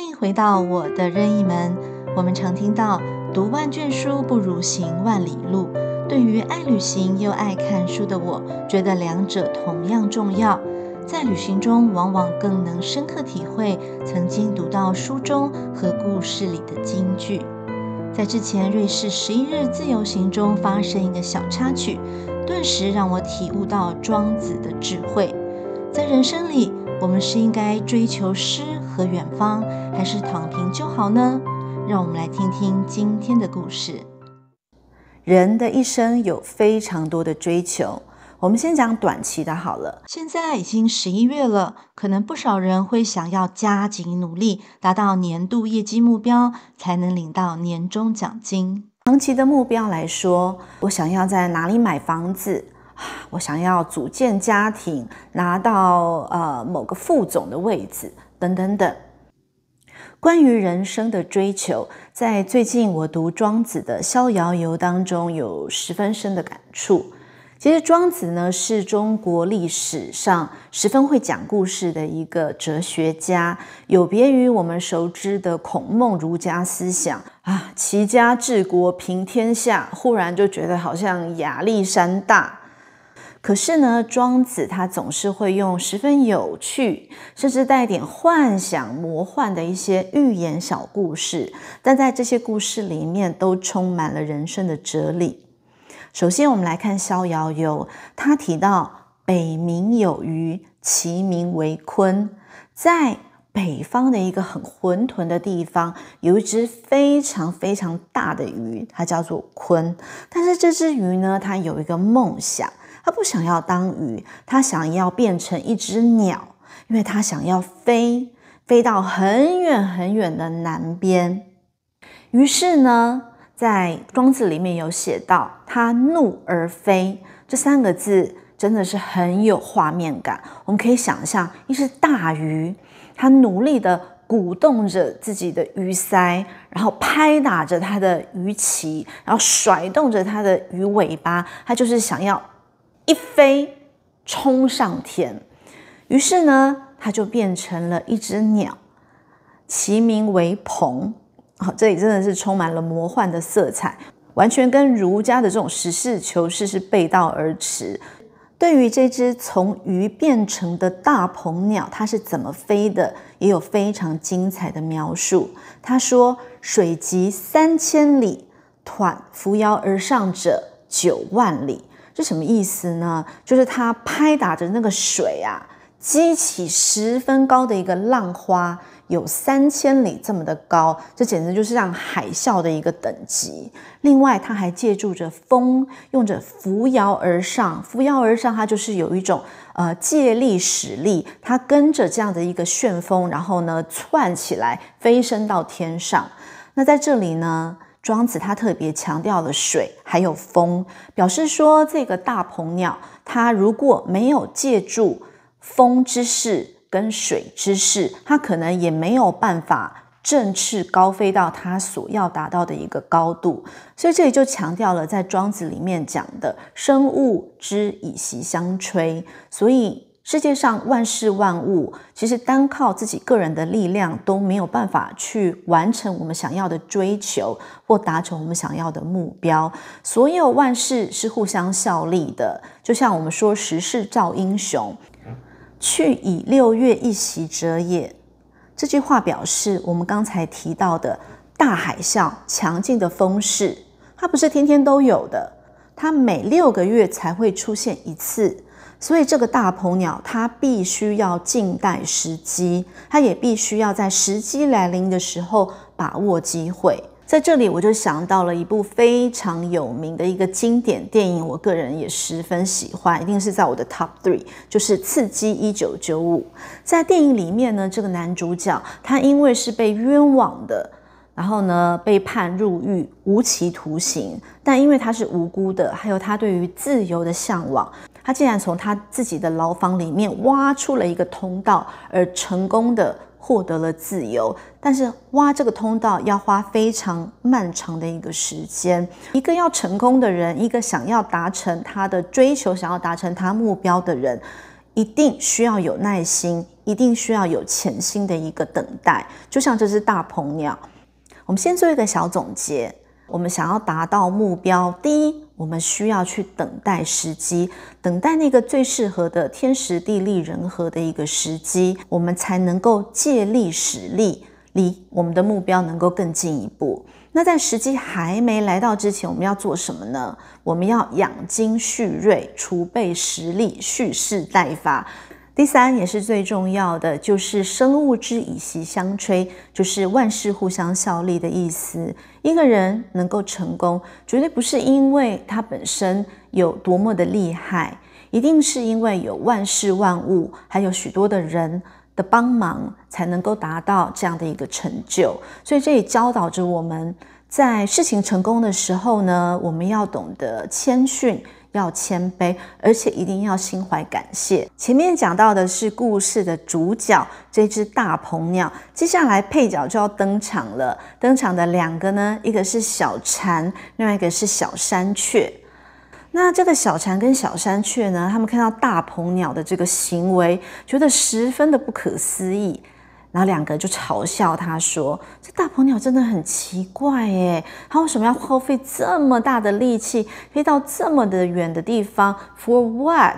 欢迎回到我的任意门。我们常听到“读万卷书不如行万里路”，对于爱旅行又爱看书的我，觉得两者同样重要。在旅行中，往往更能深刻体会曾经读到书中和故事里的金句。在之前瑞士十一日自由行中发生一个小插曲，顿时让我体悟到庄子的智慧。在人生里，我们是应该追求诗。和远方，还是躺平就好呢？让我们来听听今天的故事。人的一生有非常多的追求，我们先讲短期的好了。现在已经十一月了，可能不少人会想要加紧努力，达到年度业绩目标，才能领到年终奖金。长期的目标来说，我想要在哪里买房子？我想要组建家庭，拿到呃某个副总的位置，等等等。关于人生的追求，在最近我读庄子的《逍遥游》当中，有十分深的感触。其实庄子呢，是中国历史上十分会讲故事的一个哲学家，有别于我们熟知的孔孟儒家思想啊，齐家治国平天下，忽然就觉得好像亚历山大。可是呢，庄子他总是会用十分有趣，甚至带点幻想、魔幻的一些寓言小故事，但在这些故事里面都充满了人生的哲理。首先，我们来看《逍遥游》，他提到北冥有鱼，其名为鲲。在北方的一个很浑沌的地方，有一只非常非常大的鱼，它叫做鲲。但是这只鱼呢，它有一个梦想。他不想要当鱼，他想要变成一只鸟，因为他想要飞，飞到很远很远的南边。于是呢，在《庄子》里面有写到“他怒而飞”这三个字，真的是很有画面感。我们可以想象，一只大鱼，它努力的鼓动着自己的鱼鳃，然后拍打着它的鱼鳍，然后甩动着它的鱼尾巴，它就是想要。一飞冲上天，于是呢，它就变成了一只鸟，其名为鹏。好，这里真的是充满了魔幻的色彩，完全跟儒家的这种实事求是是背道而驰。对于这只从鱼变成的大鹏鸟，它是怎么飞的，也有非常精彩的描述。他说：“水急三千里，湍扶摇而上者九万里。”这什么意思呢？就是它拍打着那个水啊，激起十分高的一个浪花，有三千里这么的高，这简直就是像海啸的一个等级。另外，它还借助着风，用着扶摇而上，扶摇而上，它就是有一种呃借力使力，它跟着这样的一个旋风，然后呢窜起来，飞升到天上。那在这里呢？庄子他特别强调了水还有风，表示说这个大鹏鸟，它如果没有借助风之势跟水之势，它可能也没有办法振翅高飞到它所要达到的一个高度。所以这里就强调了，在庄子里面讲的生物之以息相吹。所以。世界上万事万物，其实单靠自己个人的力量都没有办法去完成我们想要的追求或达成我们想要的目标。所有万事是互相效力的，就像我们说“时势造英雄”，“去以六月一席者也”这句话表示我们刚才提到的大海啸、强劲的风势，它不是天天都有的，它每六个月才会出现一次。所以这个大鹏鸟，它必须要静待时机，它也必须要在时机来临的时候把握机会。在这里，我就想到了一部非常有名的一个经典电影，我个人也十分喜欢，一定是在我的 top three，就是《刺激一九九五》。在电影里面呢，这个男主角他因为是被冤枉的，然后呢被判入狱无期徒刑，但因为他是无辜的，还有他对于自由的向往。他竟然从他自己的牢房里面挖出了一个通道，而成功的获得了自由。但是挖这个通道要花非常漫长的一个时间。一个要成功的人，一个想要达成他的追求、想要达成他目标的人，一定需要有耐心，一定需要有潜心的一个等待。就像这只大鹏鸟，我们先做一个小总结。我们想要达到目标，第一，我们需要去等待时机，等待那个最适合的天时地利人和的一个时机，我们才能够借力使力，离我们的目标能够更进一步。那在时机还没来到之前，我们要做什么呢？我们要养精蓄锐，储备实力，蓄势待发。第三也是最重要的，就是“生物之以息相吹”，就是万事互相效力的意思。一个人能够成功，绝对不是因为他本身有多么的厉害，一定是因为有万事万物还有许多的人的帮忙，才能够达到这样的一个成就。所以这也教导着我们在事情成功的时候呢，我们要懂得谦逊。要谦卑，而且一定要心怀感谢。前面讲到的是故事的主角这只大鹏鸟，接下来配角就要登场了。登场的两个呢，一个是小蝉，另外一个是小山雀。那这个小蝉跟小山雀呢，他们看到大鹏鸟的这个行为，觉得十分的不可思议。然后两个人就嘲笑他，说：“这大鹏鸟真的很奇怪哎，它为什么要耗费这么大的力气飞到这么的远的地方？For what？”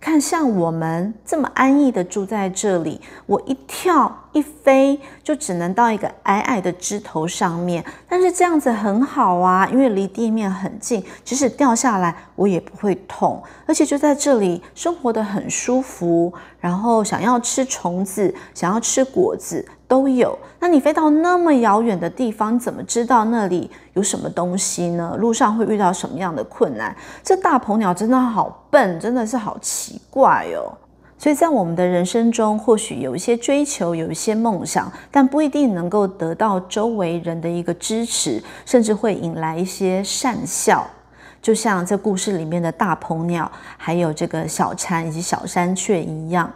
看，像我们这么安逸的住在这里，我一跳一飞就只能到一个矮矮的枝头上面。但是这样子很好啊，因为离地面很近，即使掉下来我也不会痛，而且就在这里生活的很舒服。然后想要吃虫子，想要吃果子。都有，那你飞到那么遥远的地方，怎么知道那里有什么东西呢？路上会遇到什么样的困难？这大鹏鸟真的好笨，真的是好奇怪哦。所以在我们的人生中，或许有一些追求，有一些梦想，但不一定能够得到周围人的一个支持，甚至会引来一些善笑。就像这故事里面的大鹏鸟，还有这个小蝉以及小山雀一样。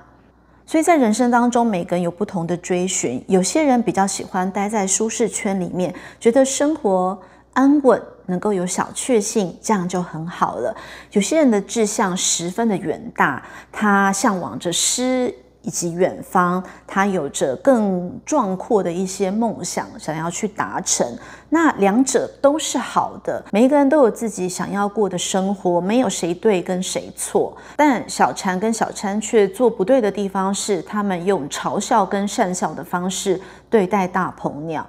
所以在人生当中，每个人有不同的追寻。有些人比较喜欢待在舒适圈里面，觉得生活安稳，能够有小确幸，这样就很好了。有些人的志向十分的远大，他向往着诗。以及远方，他有着更壮阔的一些梦想，想要去达成。那两者都是好的，每个人都有自己想要过的生活，没有谁对跟谁错。但小婵跟小婵却做不对的地方是，他们用嘲笑跟讪笑的方式对待大鹏鸟。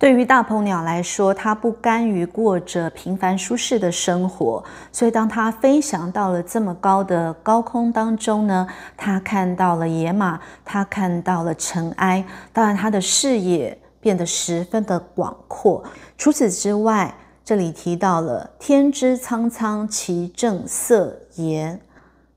对于大鹏鸟来说，它不甘于过着平凡舒适的生活，所以当它飞翔到了这么高的高空当中呢，它看到了野马，它看到了尘埃，当然它的视野变得十分的广阔。除此之外，这里提到了“天之苍苍，其正色邪？”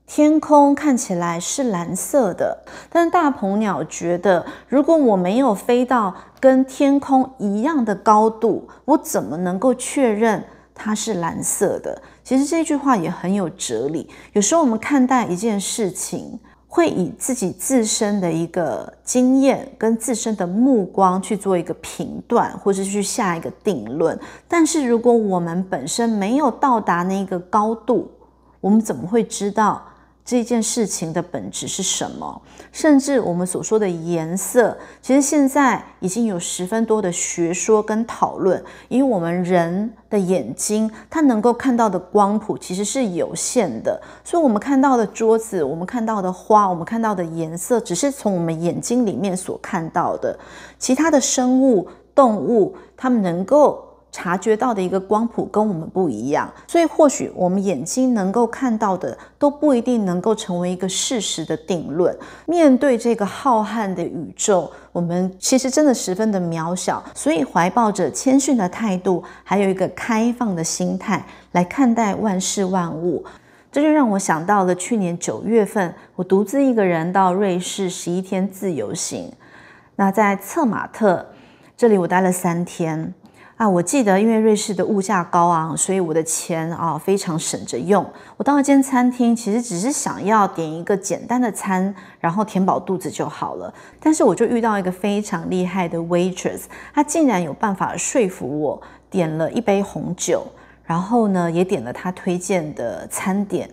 天空看起来是蓝色的，但大鹏鸟觉得，如果我没有飞到跟天空一样的高度，我怎么能够确认它是蓝色的？其实这句话也很有哲理。有时候我们看待一件事情，会以自己自身的一个经验跟自身的目光去做一个评断，或者去下一个定论。但是如果我们本身没有到达那个高度，我们怎么会知道？这件事情的本质是什么？甚至我们所说的颜色，其实现在已经有十分多的学说跟讨论。因为我们人的眼睛，它能够看到的光谱其实是有限的，所以我们看到的桌子，我们看到的花，我们看到的颜色，只是从我们眼睛里面所看到的。其他的生物、动物，它们能够。察觉到的一个光谱跟我们不一样，所以或许我们眼睛能够看到的都不一定能够成为一个事实的定论。面对这个浩瀚的宇宙，我们其实真的十分的渺小，所以怀抱着谦逊的态度，还有一个开放的心态来看待万事万物，这就让我想到了去年九月份，我独自一个人到瑞士十一天自由行。那在策马特这里，我待了三天。那我记得，因为瑞士的物价高昂，所以我的钱啊非常省着用。我到一间餐厅，其实只是想要点一个简单的餐，然后填饱肚子就好了。但是我就遇到一个非常厉害的 waitress，她竟然有办法说服我点了一杯红酒，然后呢也点了她推荐的餐点。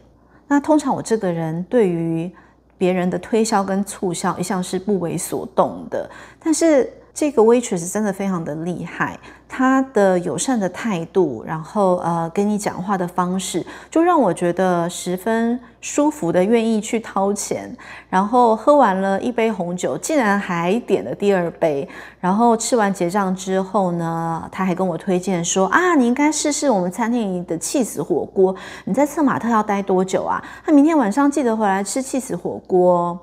那通常我这个人对于别人的推销跟促销一向是不为所动的，但是。这个 waitress 真的非常的厉害，她的友善的态度，然后呃跟你讲话的方式，就让我觉得十分舒服的，愿意去掏钱。然后喝完了一杯红酒，竟然还点了第二杯。然后吃完结账之后呢，他还跟我推荐说啊，你应该试试我们餐厅里的气死火锅。你在策马特要待多久啊？他明天晚上记得回来吃气死火锅。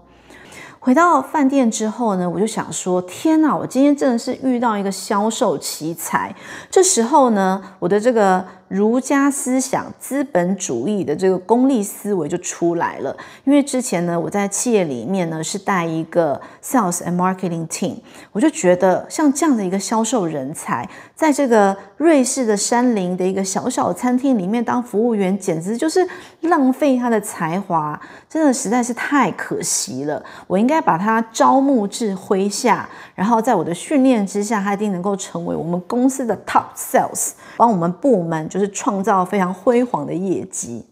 回到饭店之后呢，我就想说：天哪，我今天真的是遇到一个销售奇才。这时候呢，我的这个。儒家思想、资本主义的这个功利思维就出来了。因为之前呢，我在企业里面呢是带一个 sales and marketing team，我就觉得像这样的一个销售人才，在这个瑞士的山林的一个小小餐厅里面当服务员，简直就是浪费他的才华，真的实在是太可惜了。我应该把他招募至麾下，然后在我的训练之下，他一定能够成为我们公司的 top sales，帮我们部门就。是创造非常辉煌的业绩。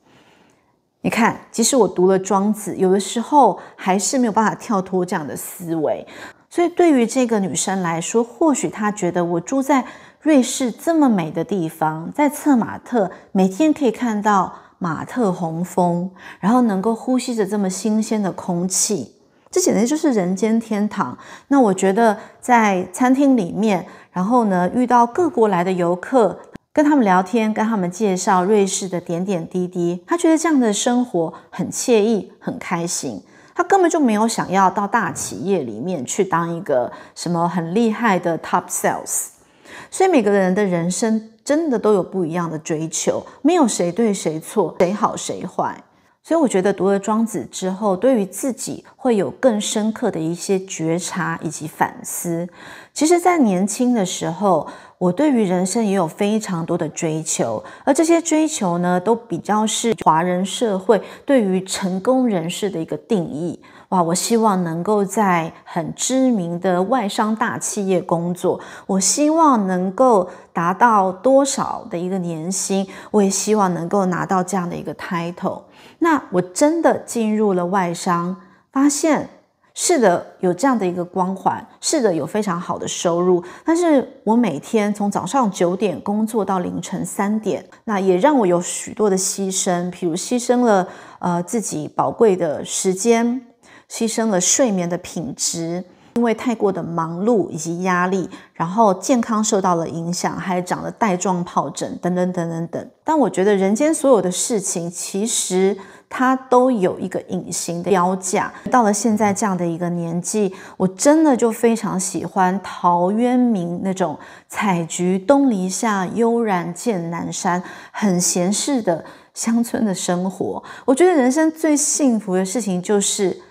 你看，即使我读了《庄子》，有的时候还是没有办法跳脱这样的思维。所以，对于这个女生来说，或许她觉得我住在瑞士这么美的地方，在策马特每天可以看到马特洪峰，然后能够呼吸着这么新鲜的空气，这简直就是人间天堂。那我觉得，在餐厅里面，然后呢，遇到各国来的游客。跟他们聊天，跟他们介绍瑞士的点点滴滴，他觉得这样的生活很惬意、很开心。他根本就没有想要到大企业里面去当一个什么很厉害的 top sales。所以每个人的人生真的都有不一样的追求，没有谁对谁错，谁好谁坏。所以我觉得读了庄子之后，对于自己会有更深刻的一些觉察以及反思。其实，在年轻的时候，我对于人生也有非常多的追求，而这些追求呢，都比较是华人社会对于成功人士的一个定义。哇！我希望能够在很知名的外商大企业工作。我希望能够达到多少的一个年薪？我也希望能够拿到这样的一个 title。那我真的进入了外商，发现是的，有这样的一个光环，是的，有非常好的收入。但是我每天从早上九点工作到凌晨三点，那也让我有许多的牺牲，比如牺牲了呃自己宝贵的时间。牺牲了睡眠的品质，因为太过的忙碌以及压力，然后健康受到了影响，还长了带状疱疹等等等等等。但我觉得人间所有的事情，其实它都有一个隐形的标价。到了现在这样的一个年纪，我真的就非常喜欢陶渊明那种“采菊东篱下，悠然见南山”很闲适的乡村的生活。我觉得人生最幸福的事情就是。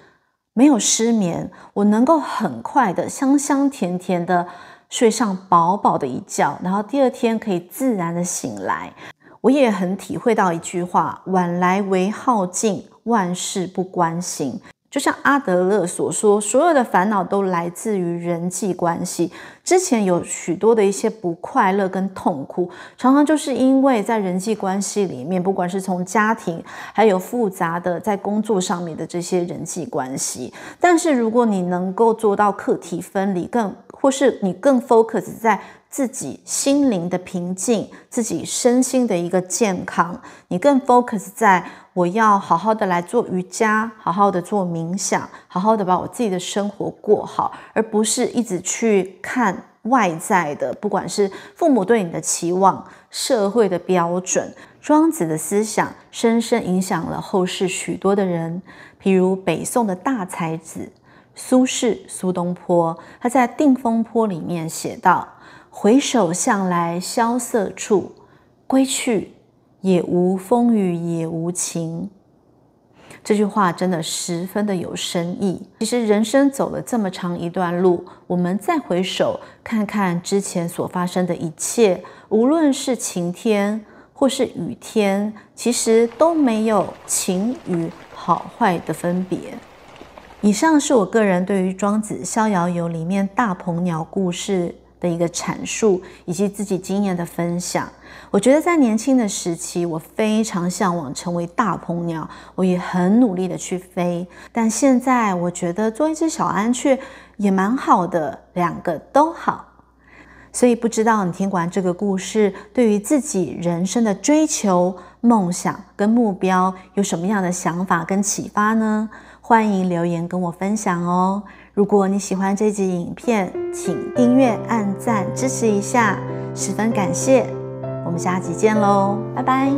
没有失眠，我能够很快的香香甜甜的睡上饱饱的一觉，然后第二天可以自然的醒来。我也很体会到一句话：“晚来为耗尽，万事不关心。”就像阿德勒所说，所有的烦恼都来自于人际关系。之前有许多的一些不快乐跟痛苦，常常就是因为在人际关系里面，不管是从家庭，还有复杂的在工作上面的这些人际关系。但是如果你能够做到课题分离，更或是你更 focus 在自己心灵的平静，自己身心的一个健康，你更 focus 在我要好好的来做瑜伽，好好的做冥想，好好的把我自己的生活过好，而不是一直去看外在的，不管是父母对你的期望，社会的标准。庄子的思想深深影响了后世许多的人，比如北宋的大才子。苏轼，苏东坡，他在《定风波》里面写道：“回首向来萧瑟处，归去，也无风雨也无晴。”这句话真的十分的有深意。其实人生走了这么长一段路，我们再回首看看之前所发生的一切，无论是晴天或是雨天，其实都没有晴雨好坏的分别。以上是我个人对于《庄子·逍遥游》里面大鹏鸟故事的一个阐述，以及自己经验的分享。我觉得在年轻的时期，我非常向往成为大鹏鸟，我也很努力的去飞。但现在我觉得做一只小安雀也蛮好的，两个都好。所以不知道你听完这个故事，对于自己人生的追求、梦想跟目标，有什么样的想法跟启发呢？欢迎留言跟我分享哦！如果你喜欢这集影片，请订阅、按赞支持一下，十分感谢！我们下集见喽，拜拜！